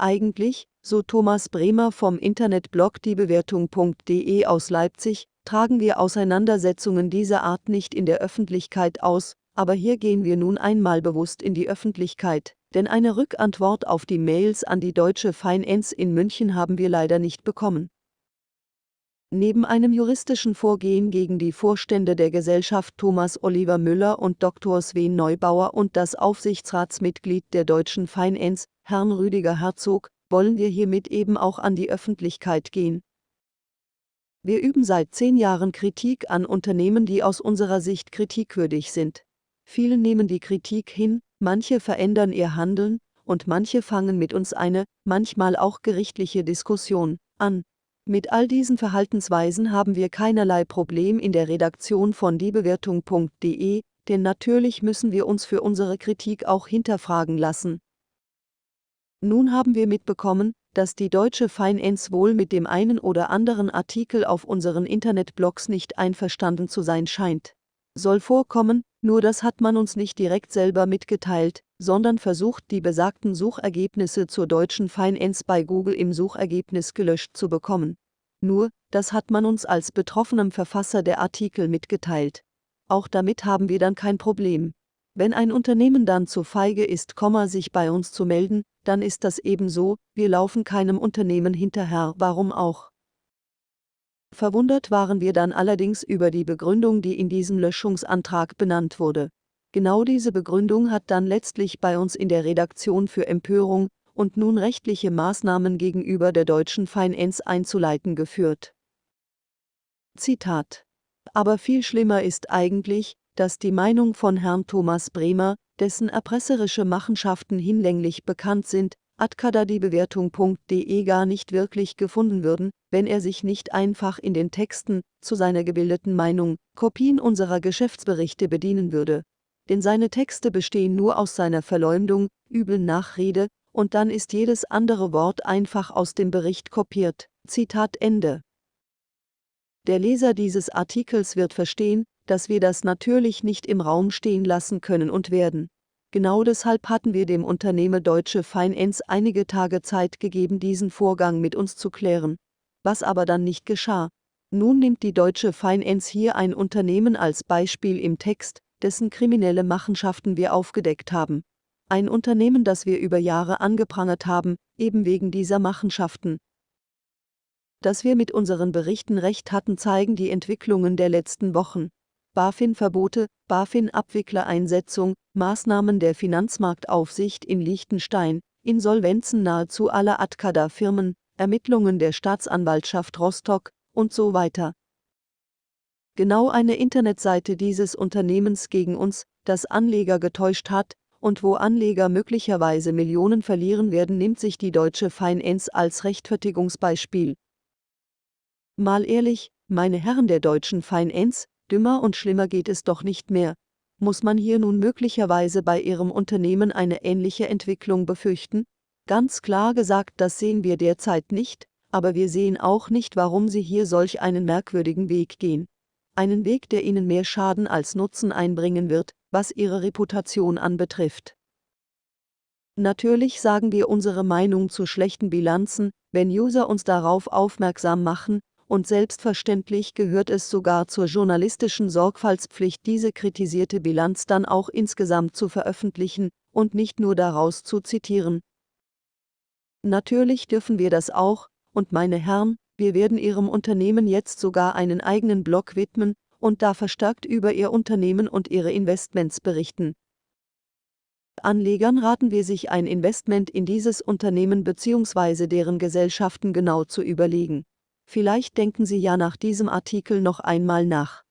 eigentlich, so Thomas Bremer vom Internetblog diebewertung.de aus Leipzig, tragen wir Auseinandersetzungen dieser Art nicht in der Öffentlichkeit aus, aber hier gehen wir nun einmal bewusst in die Öffentlichkeit, denn eine Rückantwort auf die Mails an die Deutsche Finance in München haben wir leider nicht bekommen. Neben einem juristischen Vorgehen gegen die Vorstände der Gesellschaft Thomas Oliver Müller und Dr. Sven Neubauer und das Aufsichtsratsmitglied der Deutschen Finance Herrn Rüdiger Herzog, wollen wir hiermit eben auch an die Öffentlichkeit gehen. Wir üben seit zehn Jahren Kritik an Unternehmen, die aus unserer Sicht kritikwürdig sind. Viele nehmen die Kritik hin, manche verändern ihr Handeln, und manche fangen mit uns eine, manchmal auch gerichtliche Diskussion, an. Mit all diesen Verhaltensweisen haben wir keinerlei Problem in der Redaktion von diebewertung.de, denn natürlich müssen wir uns für unsere Kritik auch hinterfragen lassen. Nun haben wir mitbekommen, dass die Deutsche Finance wohl mit dem einen oder anderen Artikel auf unseren Internetblogs nicht einverstanden zu sein scheint. Soll vorkommen, nur das hat man uns nicht direkt selber mitgeteilt, sondern versucht, die besagten Suchergebnisse zur deutschen Finance bei Google im Suchergebnis gelöscht zu bekommen. Nur, das hat man uns als betroffenem Verfasser der Artikel mitgeteilt. Auch damit haben wir dann kein Problem. Wenn ein Unternehmen dann zu feige ist, sich bei uns zu melden, dann ist das ebenso, wir laufen keinem Unternehmen hinterher, warum auch. Verwundert waren wir dann allerdings über die Begründung, die in diesem Löschungsantrag benannt wurde. Genau diese Begründung hat dann letztlich bei uns in der Redaktion für Empörung und nun rechtliche Maßnahmen gegenüber der deutschen Finance einzuleiten geführt. Zitat. Aber viel schlimmer ist eigentlich, dass die Meinung von Herrn Thomas Bremer, dessen erpresserische Machenschaften hinlänglich bekannt sind, atkadadibewertung.de gar nicht wirklich gefunden würden, wenn er sich nicht einfach in den Texten, zu seiner gebildeten Meinung, Kopien unserer Geschäftsberichte bedienen würde. Denn seine Texte bestehen nur aus seiner Verleumdung, üblen Nachrede, und dann ist jedes andere Wort einfach aus dem Bericht kopiert. Zitat Ende. Der Leser dieses Artikels wird verstehen, dass wir das natürlich nicht im Raum stehen lassen können und werden. Genau deshalb hatten wir dem Unternehmen Deutsche Finance einige Tage Zeit gegeben, diesen Vorgang mit uns zu klären. Was aber dann nicht geschah. Nun nimmt die Deutsche Finance hier ein Unternehmen als Beispiel im Text, dessen kriminelle Machenschaften wir aufgedeckt haben. Ein Unternehmen, das wir über Jahre angeprangert haben, eben wegen dieser Machenschaften. Dass wir mit unseren Berichten recht hatten, zeigen die Entwicklungen der letzten Wochen. BaFin-Verbote, BaFin-Abwicklereinsetzung, Maßnahmen der Finanzmarktaufsicht in Liechtenstein, Insolvenzen nahezu aller atkada firmen Ermittlungen der Staatsanwaltschaft Rostock und so weiter. Genau eine Internetseite dieses Unternehmens gegen uns, das Anleger getäuscht hat, und wo Anleger möglicherweise Millionen verlieren werden, nimmt sich die deutsche Finance als Rechtfertigungsbeispiel. Mal ehrlich, meine Herren der deutschen Finance, Dümmer und schlimmer geht es doch nicht mehr. Muss man hier nun möglicherweise bei Ihrem Unternehmen eine ähnliche Entwicklung befürchten? Ganz klar gesagt, das sehen wir derzeit nicht, aber wir sehen auch nicht, warum Sie hier solch einen merkwürdigen Weg gehen. Einen Weg, der Ihnen mehr Schaden als Nutzen einbringen wird, was Ihre Reputation anbetrifft. Natürlich sagen wir unsere Meinung zu schlechten Bilanzen, wenn User uns darauf aufmerksam machen, und selbstverständlich gehört es sogar zur journalistischen Sorgfaltspflicht, diese kritisierte Bilanz dann auch insgesamt zu veröffentlichen und nicht nur daraus zu zitieren. Natürlich dürfen wir das auch, und meine Herren, wir werden Ihrem Unternehmen jetzt sogar einen eigenen Blog widmen und da verstärkt über Ihr Unternehmen und Ihre Investments berichten. Anlegern raten wir sich ein Investment in dieses Unternehmen bzw. deren Gesellschaften genau zu überlegen. Vielleicht denken Sie ja nach diesem Artikel noch einmal nach.